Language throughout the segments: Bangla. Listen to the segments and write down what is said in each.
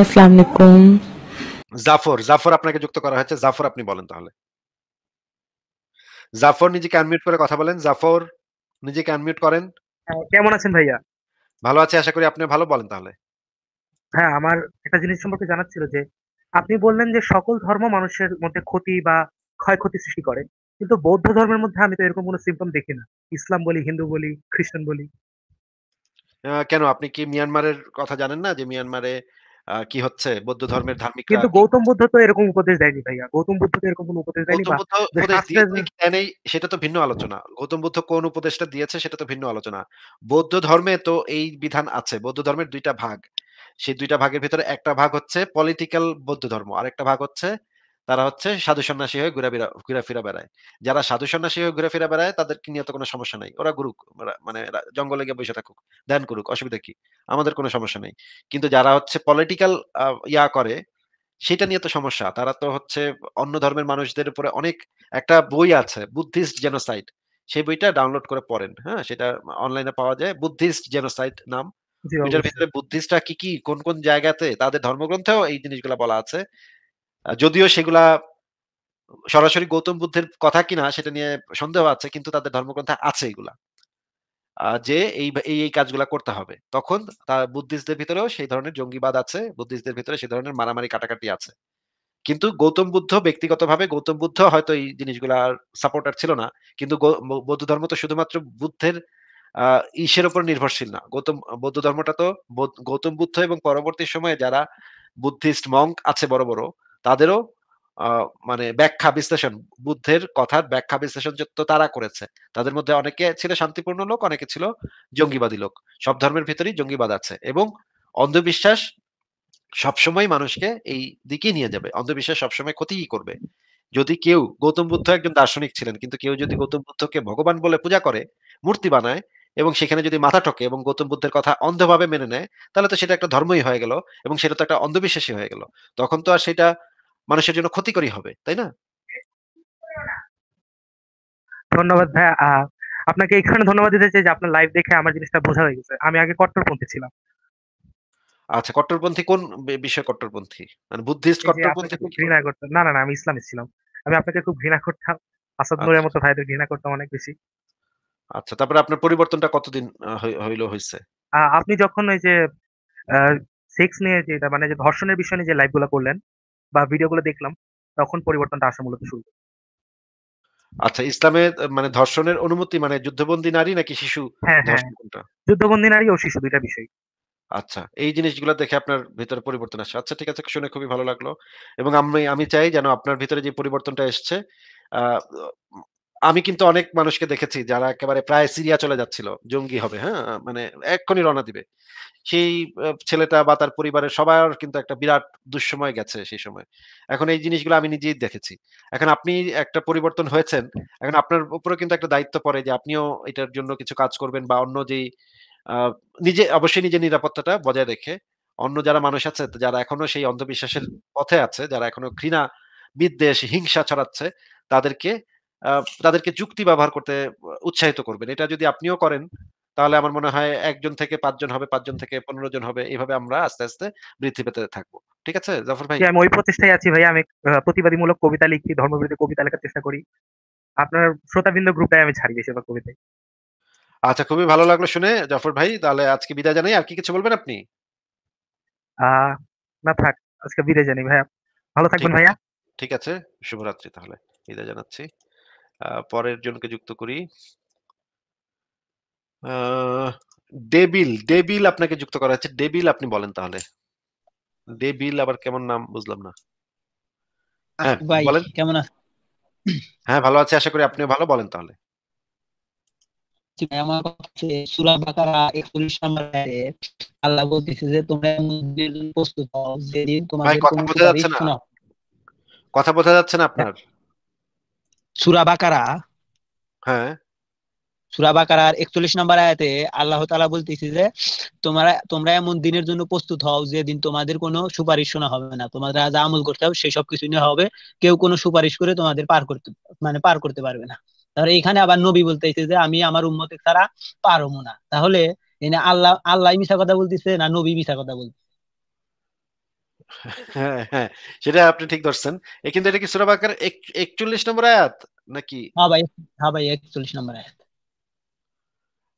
আলাইকুম জাফর জাফর আপনাকে যুক্ত করা হয়েছে জাফর আপনি বলেন তাহলে জাফর নিজেকে আনমিউট করে কথা বলেন জাফর নিজেকে আনমিউট করেন হ্যাঁ, কেমন আছেন ভাইয়া ভালো আছে আশা করি আপনি ভালো বলেন তাহলে হ্যাঁ আমার একটা জিনিস সম্পর্কে জানার ছিল যে আপনি বললেন যে সকল ধর্ম মানুষের মধ্যে ক্ষতি বা ক্ষয়ক্ষতি সৃষ্টি করে কিন্তু বৌদ্ধ ধর্মের মধ্যে আমি তো এরকম কোনো সিম্পটম দেখি না ইসলাম বলি হিন্দু বলি খ্রিস্টান বলি কেন আপনি কি মিয়ানমারের কথা জানেন না যে মিয়ানমারে কি হচ্ছে বৌদ্ধ ধর্মের ধার্মিক কিন্তু গৌতম বুদ্ধ তো এরকম উপদেশ দেয়নি ভাইয়া গৌতম বুদ্ধ তো এরকম কোনো উপদেশ দেয়নি জ্ঞানেই সেটা তো ভিন্ন আলোচনা গৌতম বুদ্ধ কোন উপদেশটা দিয়েছে সেটা তো ভিন্ন আলোচনা বৌদ্ধ ধর্মে তো এই বিধান আছে বৌদ্ধ ধর্মের দুইটা ভাগ সেই দুইটা ভাগের ভিতরে একটা ভাগ হচ্ছে পলিটিক্যাল বৌদ্ধ ধর্ম আর একটা ভাগ হচ্ছে তারা হচ্ছে সাধু সন্ন্যাসী হয়ে ঘুরা ঘুরাফিরা বেড়ায় যারা সাধু সন্ন্যাসী হয়ে ঘুরাফিরা বেড়ায় তাদেরকে নিয়ে তো কোনো সমস্যা নাই ওরা গুরুক মানে জঙ্গলে গিয়ে বসে থাকুক ধ্যান করুক অসুবিধা কি আমাদের কোনো সমস্যা নেই কিন্তু যারা হচ্ছে পলিটিক্যাল ইয়া করে সেটা নিয়ে তো সমস্যা তারা তো হচ্ছে অন্য ধর্মের মানুষদের উপরে অনেক একটা বই আছে বুদ্ধিস্ট জেনোসাইট সেই বইটা ডাউনলোড করে পড়েন হ্যাঁ সেটা অনলাইনে পাওয়া যায় বুদ্ধিস্ট জেনোসাইট নাম এটার ভিতরে বুদ্ধিস্টরা কি কি কোন কোন জায়গাতে তাদের ধর্মগ্রন্থেও এই জিনিসগুলো বলা আছে যদিও সেগুলা সরাসরি গৌতম বুদ্ধের কথা কিনা সেটা নিয়ে সন্দেহ আছে কিন্তু তাদের ধর্মগ্রন্থে আছে এগুলা যে এই এই কাজগুলা করতে হবে তখন তার বুদ্ধিস্টদের ভিতরেও সেই ধরনের জঙ্গিবাদ আছে বুদ্ধিস্টদের ভিতরে সেই ধরনের মারামারি কাটাকাটি আছে কিন্তু গৌতম বুদ্ধ ব্যক্তিগতভাবে গৌতম বুদ্ধ হয়তো এই জিনিসগুলার সাপোর্টার ছিল না কিন্তু বৌদ্ধ ধর্ম তো শুধুমাত্র বুদ্ধের আহ ঈশ্বের উপর নির্ভরশীল না গৌতম বৌদ্ধ ধর্মটা তো গৌতম বুদ্ধ এবং পরবর্তী সময়ে যারা বুদ্ধিস্ট মঙ্ক আছে বড় বড় তাদেরও মানে ব্যাখ্যা বিশ্লেষণ বুদ্ধের কথার ব্যাখ্যা বিশ্লেষণ তো তারা করেছে তাদের মধ্যে অনেকে ছিল শান্তিপূর্ণ লোক অনেকে ছিল জঙ্গিবাদী লোক সব ধর্মের ভিতরেই জঙ্গিবাদ আছে এবং অন্ধবিশ্বাস সবসময় মানুষকে এই দিকে নিয়ে যাবে অন্ধবিশ্বাস সবসময় ক্ষতি করবে যদি কেউ গৌতম বুদ্ধ একজন দার্শনিক ছিলেন কিন্তু কেউ যদি গৌতম বুদ্ধকে ভগবান বলে পূজা করে মূর্তি বানায় এবং সেখানে যদি মাথা ঠকে এবং গৌতম বুদ্ধের কথা অন্ধভাবে মেনে নেয় তাহলে তো সেটা একটা ধর্মই হয়ে গেল এবং সেটা তো একটা অন্ধবিশ্বাসী হয়ে গেল তখন তো আর সেটা মানুষের জন্য ক্ষতিকরই হবে তাই না ধন্যবাদ ভাইয়া আপনাকে এখানে ধন্যবাদ দিতে চাই যে আপনার লাইভ দেখে আমার জিনিসটা বোঝা হয়ে গেছে আমি আগে কট্টরপন্থী ছিলাম আচ্ছা কট্টরপন্থী কোন বিষয় কট্টরপন্থী মানে বুদ্ধিস্ট কট্টরপন্থী ঘৃণা করতাম না না না আমি ইসলামী ছিলাম আমি আপনাকে খুব ঘৃণা করতাম আসাদ নুরের আচ্ছা। মতো ভাইদের ঘৃণা করতাম অনেক বেশি আচ্ছা তারপরে আপনার পরিবর্তনটা কতদিন হইল হইছে আপনি যখন ওই যে সেক্স নিয়ে যেটা মানে যে ধর্ষণের বিষয় নিয়ে যে লাইভগুলো করলেন বা ভিডিওগুলো দেখলাম তখন পরিবর্তনটা আসা মূলত শুরু আচ্ছা ইসলামে মানে ধর্ষণের অনুমতি মানে যুদ্ধবন্দী নারী নাকি শিশু হ্যাঁ, হ্যাঁ। যুদ্ধবন্দী নারী ও শিশু দুইটা বিষয় আচ্ছা এই জিনিসগুলো দেখে আপনার ভিতরে পরিবর্তন আসে আচ্ছা ঠিক আছে শুনে খুবই ভালো লাগলো এবং আমি আমি চাই যেন আপনার ভিতরে যে পরিবর্তনটা এসছে আমি কিন্তু অনেক মানুষকে দেখেছি যারা একেবারে প্রায় সিরিয়া চলে যাচ্ছিল জঙ্গি হবে হ্যাঁ মানে এক্ষুনি রওনা দিবে সেই ছেলেটা বা তার পরিবারের সবার কিন্তু একটা বিরাট দুঃসময় গেছে সেই সময় এখন এই জিনিসগুলো আমি নিজেই দেখেছি এখন আপনি একটা পরিবর্তন হয়েছেন এখন আপনার উপরে কিন্তু একটা দায়িত্ব পড়ে যে আপনিও এটার জন্য কিছু কাজ করবেন বা অন্য যেই নিজে অবশ্যই নিজের নিরাপত্তাটা বজায় রেখে অন্য যারা মানুষ আছে যারা এখনো সেই অন্ধবিশ্বাসের পথে আছে যারা এখনো ঘৃণা বিদ্বেষ হিংসা ছড়াচ্ছে তাদেরকে তাদেরকে যুক্তি ব্যবহার করতে উৎসাহিত করবেন এটা যদি আপনিও করেন তাহলে আমার মনে হয় একজন থেকে পাঁচজন হবে পাঁচজন থেকে পনেরো জন হবে এইভাবে আমরা আস্তে আস্তে বৃদ্ধি পেতে থাকবো ঠিক আছে জাফর ভাই আমি ওই প্রচেষ্টায় আছি ভাই আমি প্রতিবাদীমূলক কবিতা লিখি ধর্মবিরোধী কবিতা লেখার চেষ্টা করি আপনার শ্রোতাবিন্দু গ্রুপে আমি ছাড়ি বা কবিতায় আচ্ছা খুবই ভালো লাগলো শুনে জাফর ভাই তাহলে আজকে বিদায় জানাই আর কি কিছু বলবেন আপনি না থাক আজকে বিদায় জানাই ভাইয়া ভালো থাকবেন ভাইয়া ঠিক আছে শুভরাত্রি তাহলে বিদায় জানাচ্ছি পরের জনকে যুক্ত করি ডেবিল ডেবিল আপনাকে যুক্ত করা হচ্ছে ডেবিল আপনি বলেন তাহলে ডেবিল আবার কেমন নাম বুঝলাম না হ্যাঁ কেমন হ্যাঁ ভালো আছে আশা করি আপনি ভালো বলেন তাহলে কথা বোঝা যাচ্ছে না আপনার সুরা বাকারা হ্যাঁ সুরা বাকারার একচল্লিশ নম্বর আয়াতে আল্লাহ তালা বলতেছি যে তোমরা তোমরা এমন দিনের জন্য প্রস্তুত হও যে দিন তোমাদের কোনো সুপারিশ শোনা হবে না তোমাদের যা আমল করতে হবে সেই সব কিছু নিয়ে হবে কেউ কোনো সুপারিশ করে তোমাদের পার করতে মানে পার করতে পারবে না তাহলে এখানে আবার নবী বলতেছে যে আমি আমার উম্মতে ছাড়া পারবো না তাহলে আল্লাহ আল্লাহ মিশা কথা বলতেছে না নবী মিশা কথা বলতেছে হ্যাঁ হ্যাঁ সেটা আপনি ঠিক ধরছেন কিন্তু এটা কি সূরা বাকার 41 নম্বর আয়াত নাকি হ্যাঁ ভাই হ্যাঁ ভাই একচল্লিশ নম্বর আয়াত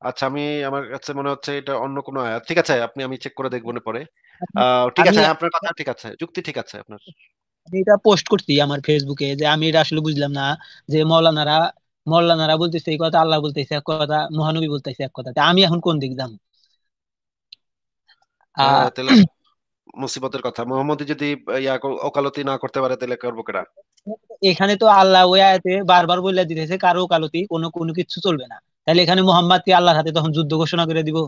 আচ্ছা আমি আমার কাছে মনে হচ্ছে এটা অন্য কোনো আয়াত ঠিক আছে আপনি আমি চেক করে দেখব পরে আচ্ছা, ঠিক আছে আপনার কথা ঠিক আছে যুক্তি ঠিক আছে আপনার এটা পোস্ট করছি আমার ফেসবুকে যে আমি এটা আসলে বুঝলাম না যে মৌলানারা মৌলানারা বলতেছে এই কথা আল্লাহ বলতেছে এক কথা মহানবী বলতেছে এক কথা আমি এখন কোন দিক যাম মুসিবতের কথা মোহাম্মদ যদি ইয়া ওকালতি না করতে পারে তাহলে করবো কেটা এখানে তো আল্লাহ ওই আয়াতে বারবার বলে দিতেছে কারো ওকালতি কোনো কোনো কিছু চলবে না তাহলে এখানে মোহাম্মদ কি আল্লাহর হাতে তখন যুদ্ধ ঘোষণা করে দিব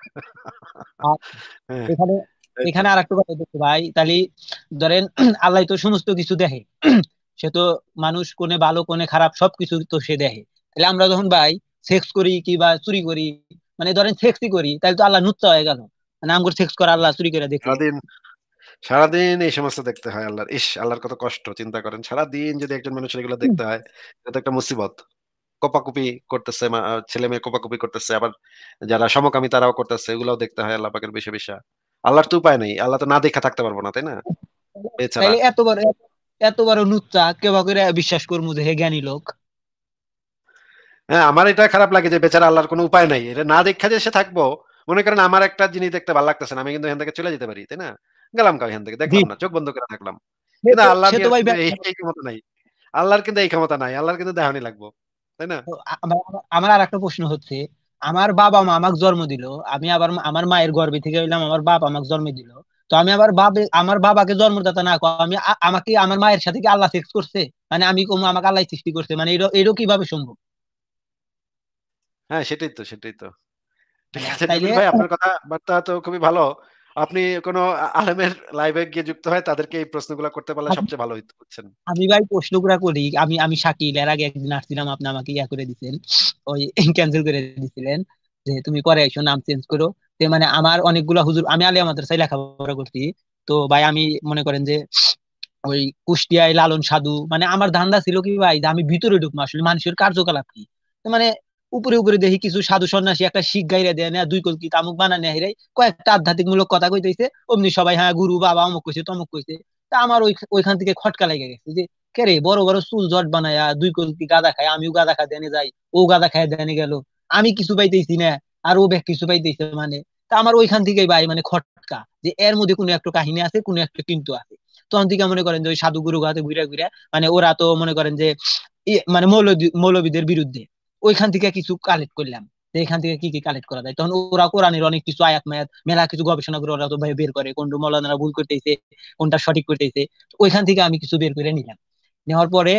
হ্যাঁ। এখানে এখানে আর একটা কথা দেখতে ভাই তাহলে ধরেন আল্লাহ তো সমস্ত কিছু দেখে সে তো মানুষ কোনে ভালো কোনে খারাপ সবকিছু তো সে দেখে তাহলে আমরা যখন ভাই সেক্স করি কি বা চুরি করি মানে ধরেন সেক্সই করি তাহলে তো আল্লাহ নুচ্চা হয়ে গেল নাম করে সেক্স করে আল্লাহ চুরি করে দেখে সারাদিন সারাদিন এই সমস্ত দেখতে হয় আল্লাহর ইস আল্লাহর কত কষ্ট চিন্তা করেন সারাদিন যদি একজন মানুষ এগুলো দেখতে হয় এটা তো একটা মুসিবত কপাকুপি করতেছে ছেলে মেয়ে কপাকুপি করতেছে আবার যারা সমকামী তারাও করতেছে দেখতে হয় আল্লাহ পাকের বেশি বেশা আল্লাহর তো উপায় নেই আল্লাহ তো না দেখা থাকতে পারবো না তাই না এত বড় এত বড় করে বিশ্বাস করবো যে হে জ্ঞানী লোক হ্যাঁ আমার এটা খারাপ লাগে যে বেচারা আল্লাহর কোনো উপায় নাই এটা না দেখা যে সে থাকবো মনে করেন আমার একটা জিনিস দেখতে ভালো লাগতেছে না আমি কিন্তু এখান থেকে চলে যেতে পারি তাই না গেলাম কাউ এখান থেকে দেখলাম না চোখ বন্ধ করে থাকলাম কিন্তু আল্লাহ এই ক্ষমতা নাই আল্লাহর কিন্তু এই ক্ষমতা নাই আল্লাহর কিন্তু দেখানি লাগবো তাই না আমার আর একটা প্রশ্ন হচ্ছে আমার বাবা মা আমাকে জন্ম দিল আমি আবার আমার মায়ের গর্বে থেকে এলাম আমার বাপ আমাকে জন্ম দিল তো আমি আবার বাবে আমার বাবাকে জন্মদাতা না আমি আমাকে আমার মায়ের সাথে কি আল্লাহ সেক্স করছে মানে আমি কম আমাকে আল্লাহ সৃষ্টি করছে মানে এটা এটা কিভাবে সম্ভব হ্যাঁ সেটাই তো সেটাই তো হ্যাঁ, ভাই আপনার কথা বার্তা তো খুবই ভালো আপনি কোন আলেমের লাইভে গিয়ে যুক্ত হয় তাদেরকে এই প্রশ্নগুলো করতে পারলে সবচেয়ে ভালো হইতো হচ্ছেন আমি ভাই প্রশ্নগুলো করি আমি আমি শাকিল এর আগে একদিন আসছিলাম আপনি আমাকে ইয়া করে দিছেন ওই ক্যান্সেল করে দিছিলেন যে তুমি করে এসো নাম চেঞ্জ করো তে মানে আমার অনেকগুলো হুজুর আমি আলে আলিয়া মাদ্রাসায় লেখাপড়া করছি তো ভাই আমি মনে করেন যে ওই কুষ্টিয়ায় লালন সাধু মানে আমার ধান্দা ছিল কি ভাই আমি ভিতরে ঢুকবো আসলে মানুষের কার্যকলাপ কি মানে উপরে উপরে দেখি কিছু সাধু সন্ন্যাসী একটা শিখ গাইরা দেয় না দুই কলকি তামুক বানা নেয় হেরাই কয়েকটা আধ্যাত্মিক মূলক কথা কইতেছে অমনি সবাই হ্যাঁ গুরু বাবা অমুক কইছে তমুক কইছে তা আমার ওই ওইখান থেকে খটকা লেগে গেছে যে কে রে বড় বড় চুল জট বানায়া দুই কলকি গাদা খায় আমিও গাদা খায় দেনে যাই ও গাদা খায় দেনে গেল আমি কিছু পাইতেছি না আর ও ব্যাগ কিছু পাইতেছে মানে তা আমার ওইখান থেকে ভাই মানে খটকা যে এর মধ্যে কোনো একটা কাহিনী আছে কোনো একটা কিন্তু আছে তখন থেকে মনে করেন যে ওই সাধু গুরু গাতে ঘুরে ঘুরে মানে ওরা তো মনে করেন যে মানে মৌলবীদের বিরুদ্ধে ওইখান থেকে কিছু কালেক্ট করলাম এখান থেকে কি কি কালেক্ট করা যায় তখন ওরা কোরআনের অনেক কিছু আয়াত মায়াত মেলা কিছু গবেষণা করে ওরা তো ভাই বের করে কোনটা মৌলানারা ভুল করতেছে কোনটা সঠিক করতেছে ওইখান থেকে আমি কিছু বের করে নিলাম নেওয়ার পরে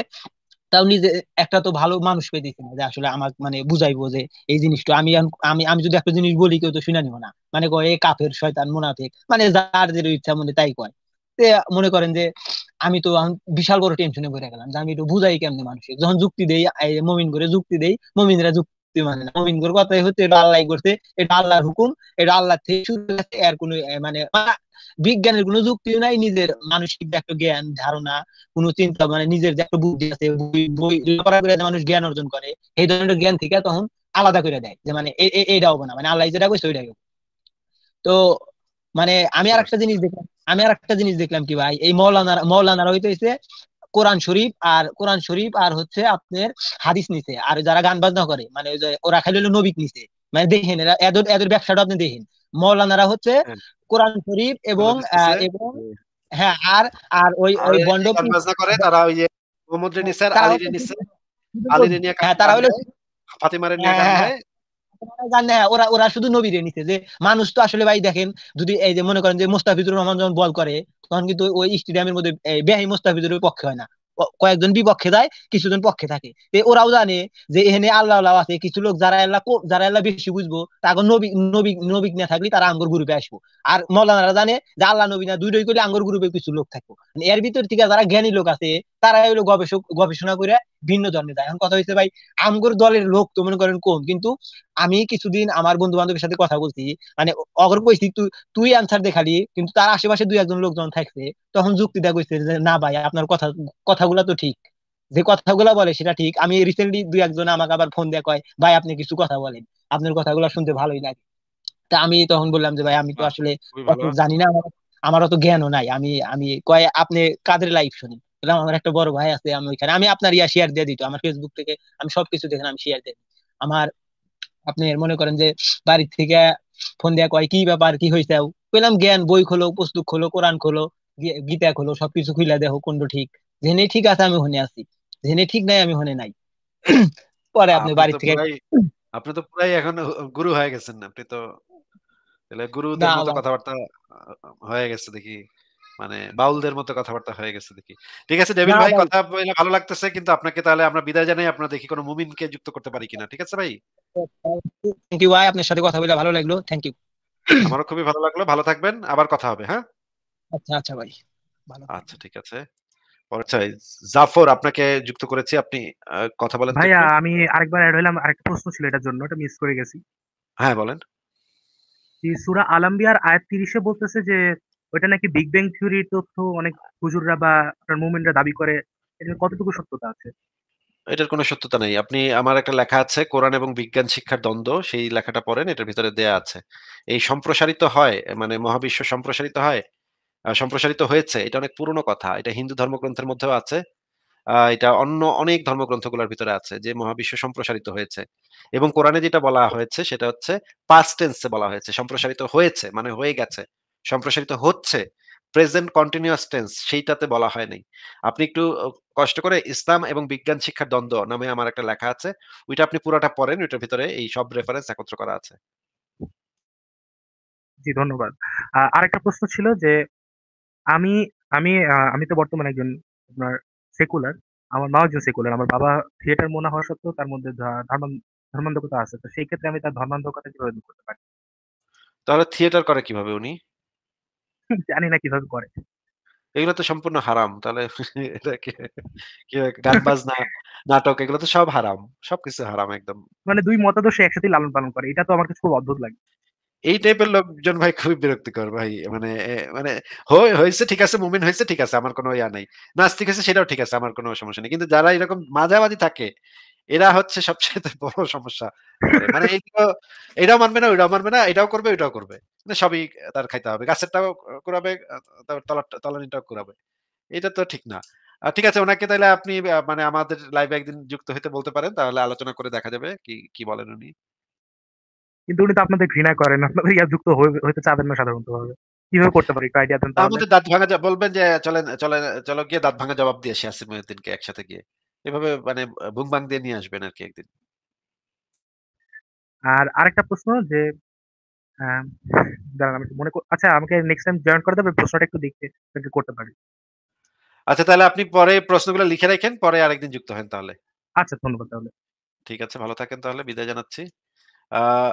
তাও নিজে একটা তো ভালো মানুষ পেয়ে দিচ্ছে না যে আসলে আমার মানে বুঝাইবো যে এই জিনিসটা আমি আমি আমি যদি একটা জিনিস বলি কেউ তো শুনে নিব না মানে কয় কাফের শয়তান মোনাফেক মানে যার যে ইচ্ছা মনে তাই কয় মনে করেন যে আমি তো বিশাল বড় টেনশনে ভরে গেলাম যে আমি একটু বুঝাই কেমনি মানুষকে যখন যুক্তি দেই মমিন করে যুক্তি দেই মমিনরা যুক্তি মানে না মমিন করে কথাই হচ্ছে এটা আল্লাহ করছে এটা আল্লাহর হুকুম এটা আল্লাহ থেকে শুরু এর কোনো মানে বিজ্ঞানের কোনো যুক্তি নাই নিজের মানসিক একটা জ্ঞান ধারণা কোনো চিন্তা মানে নিজের যে একটা বুদ্ধি আছে মানুষ জ্ঞান অর্জন করে এই ধরনের জ্ঞান থেকে তখন আলাদা করে দেয় যে মানে এটাও না মানে আল্লাহ যেটা কইছে ওইটাই তো মানে আমি আর একটা জিনিস দেখলাম আমি আর একটা জিনিস দেখলাম কি ভাই এই মৌলানার মৌলানার হইতে হইছে কোরআন শরীফ আর কোরআন শরীফ আর হচ্ছে আপনার হাদিস নিছে আর যারা গান বাজনা করে মানে ওই যে ওরা খালি হলো নবিক নিছে মানে দেখেন এরা এদের এদের ব্যবসাটা আপনি দেখেন মৌলানারা হচ্ছে হ্যাঁ। কোরআন শরীফ এবং এবং হ্যাঁ আর আর ওই ওই বন্ড করে তারা ওই যে মোহাম্মদ রেনি স্যার আলী রেনি স্যার আলী রেনি হ্যাঁ তারা হলো ফাতিমা রেনি ওরা ওরা শুধু নবীরে যে মানুষ তো আসলে ভাই দেখেন যদি এই যে মনে করেন যে মোস্তাফিজুর রহমান যখন বল করে তখন কিন্তু ওই স্টেডিয়ামের মধ্যে বেহাই পক্ষে হয় না কয়েকজন বিপক্ষে যায় কিছুজন পক্ষে থাকে ওরাও জানে যে এখানে আল্লাহ আল্লাহ আছে কিছু লোক যারা আল্লাহ যারা আল্লাহ বেশি বুঝবো তারপর নবী নবী নবী না থাকলে তারা আঙ্গুর গ্রুপে আসবো আর মৌলানারা জানে যে আল্লাহ নবী না দুইটাই করলে আঙ্গুর গ্রুপে কিছু লোক থাকবো মানে এর ভিতর থেকে যারা জ্ঞানী লোক আছে তারা হলো গবেষক গবেষণা করে ভিন্ন ধরনের যায় এখন কথা হচ্ছে ভাই আমগোর দলের লোক তো মনে করেন কোন কিন্তু আমি কিছুদিন আমার বন্ধু বান্ধবের সাথে কথা বলছি মানে অগর কইছি তুই তুই আনসার দেখালি কিন্তু তার আশেপাশে দুই একজন লোকজন থাকছে তখন যুক্তি দেয়া কইছে যে না ভাই আপনার কথা কথাগুলা তো ঠিক যে কথাগুলা বলে সেটা ঠিক আমি রিসেন্টলি দুই একজন আমাকে আবার ফোন দেয়া কয় ভাই আপনি কিছু কথা বলেন আপনার কথাগুলা শুনতে ভালোই লাগে তা আমি তখন বললাম যে ভাই আমি তো আচ্ছা, আসলে জানি না আমার অত জ্ঞানও নাই আমি আমি কয় আপনি কাদের লাইভ শুনি আমার একটা বড় ভাই আছে আমি ওইখানে আমি আপনার ইয়া শেয়ার দিয়ে দিত আমার ফেসবুক থেকে আমি সবকিছু দেখেন আমি শেয়ার দিই আমার আপনি মনে করেন যে বাড়ির থেকে ফোন দেয়া কয় কি ব্যাপার কি হয়েছে পেলাম জ্ঞান বই খোলো পুস্তক খোলো কোরআন খোলো গীতা খোলো সবকিছু খুলে দেখো কোনটা ঠিক জেনে ঠিক আছে আমি হনে আছি জেনে ঠিক নাই আমি হনে নাই পরে আপনি বাড়ি থেকে আপনি তো পুরাই এখন গুরু হয়ে গেছেন আপনি তো তাহলে গুরুদের মতো কথাবার্তা হয়ে গেছে দেখি মানে বাউলদের মতো কথাবার্তা হয়ে গেছে দেখি ঠিক আছে ডেভিড ভাই কথা বলে ভালো লাগতেছে কিন্তু আপনাকে তাহলে আমরা বিদায় জানাই আপনারা দেখি কোনো মুমিনকে যুক্ত করতে পারি কিনা ঠিক আছে ভাই থ্যাংক ইউ ভাই আপনার সাথে কথা বলে ভালো লাগলো থ্যাংক ইউ আমারও খুবই ভালো লাগলো ভালো থাকবেন আবার কথা হবে হ্যাঁ আচ্ছা আচ্ছা ভাই ভালো আচ্ছা ঠিক আছে আচ্ছা জাফর আপনাকে যুক্ত করেছি আপনি কথা বলেন ভাই আমি আরেকবার এড হলাম আরেকটা প্রশ্ন ছিল এটার জন্য এটা মিস করে গেছি হ্যাঁ বলেন সুরা আলম্বিয়ার আয়াত তিরিশে বলতেছে যে ওইটা নাকি বিগ ব্যাং থিওরির তথ্য অনেক হুজুররা বা মুভমেন্টরা দাবি করে এটা কতটুকু সত্যতা আছে এটার কোনো সত্যতা নেই আপনি আমার একটা লেখা আছে কোরআন এবং বিজ্ঞান শিক্ষার দ্বন্দ্ব সেই লেখাটা পড়েন এটার ভিতরে দেয়া আছে এই সম্প্রসারিত হয় মানে মহাবিশ্ব সম্প্রসারিত হয় সম্প্রসারিত হয়েছে এটা অনেক পুরনো কথা এটা হিন্দু ধর্মগ্রন্থের মধ্যেও আছে এটা অন্য অনেক ধর্মগ্রন্থগুলোর ভিতরে আছে যে মহাবিশ্ব সম্প্রসারিত হয়েছে এবং কোরআনে যেটা বলা হয়েছে সেটা হচ্ছে পাস্ট টেন্সে বলা হয়েছে সম্প্রসারিত হয়েছে মানে হয়ে গেছে সম্প্রসারিত হচ্ছে প্রেজেন্ট কন্টিনিউয়াস টেন্স সেইটাতে বলা হয় নাই আপনি একটু কষ্ট করে ইসলাম এবং বিজ্ঞান শিক্ষার দ্বন্দ্ব নামে আমার একটা লেখা আছে ওইটা আপনি পুরোটা পড়েন ওইটার ভিতরে এই সব রেফারেন্স একত্র করা আছে জি ধন্যবাদ আরেকটা প্রশ্ন ছিল যে আমি আমি আমি তো বর্তমানে একজন আপনার সেকুলার আমার মা একজন সেকুলার আমার বাবা থিয়েটার মনে হওয়া সত্ত্বেও তার মধ্যে ধর্ম ধর্মান্ধকতা আছে তো সেই ক্ষেত্রে আমি তার ধর্মান্ধকতা কিভাবে দূর করতে পারি তাহলে থিয়েটার করে কিভাবে উনি জানি না কিভাবে করে এগুলো তো সম্পূর্ণ হারাম তাহলে গান বাজনা নাটক এগুলো তো সব হারাম সবকিছু হারাম একদম মানে দুই মতাদর্শ একসাথে লালন পালন করে এটা তো আমার কাছে খুব অদ্ভুত লাগে এই টাইপের লোকজন ভাই খুবই বিরক্তিকর ভাই মানে মানে হয়েছে ঠিক আছে মুমিন হয়েছে ঠিক আছে আমার কোনো ইয়া নাই নাস্তিক হয়েছে সেটাও ঠিক আছে আমার কোনো সমস্যা নেই কিন্তু যারা এরকম মাঝামাঝি থাকে এরা হচ্ছে সবচেয়ে বড় সমস্যা মানে এইটা এটাও মানবে না ওইটাও মানবে না এটাও করবে ওইটাও করবে মানে সবই তার খাইতে হবে গাছেরটাও করাবে তারপর তলানিটাও করাবে এটা তো ঠিক না ঠিক আছে ওনাকে তাহলে আপনি মানে আমাদের লাইভে একদিন যুক্ত হইতে বলতে পারেন তাহলে আলোচনা করে দেখা যাবে কি কি বলেন উনি কিন্তু উনি তো আপনাদের ঘৃণা করেন আপনাদের ইয়া যুক্ত হইতে চাবেন না সাধারণত ভাবে কিভাবে করতে পারি একটু আইডিয়া দেন তাহলে আমাদের দাঁত ভাঙা বলবেন যে চলেন চলেন চলো গিয়ে দাঁত ভাঙা জবাব দিয়ে আসি আসিমুদ্দিনকে একসাথে গিয়ে এভাবে মানে বুংবাং দিয়ে নিয়ে আসবেন কি একদিন। আর আরেকটা প্রশ্ন যে দাঁড়ান আমি মনে আচ্ছা আমাকে নেক্সট টাইম জয়েন করে দেবে প্রশ্নটা একটু দেখতে একটু করতে পারি। আচ্ছা তাহলে আপনি পরে প্রশ্নগুলো লিখে রাখেন, পরে আরেকদিন যুক্ত হন তাহলে। আচ্ছা ধন্যবাদ তাহলে। ঠিক আছে, ভালো থাকেন তাহলে বিদায় জানাচ্ছি। আহ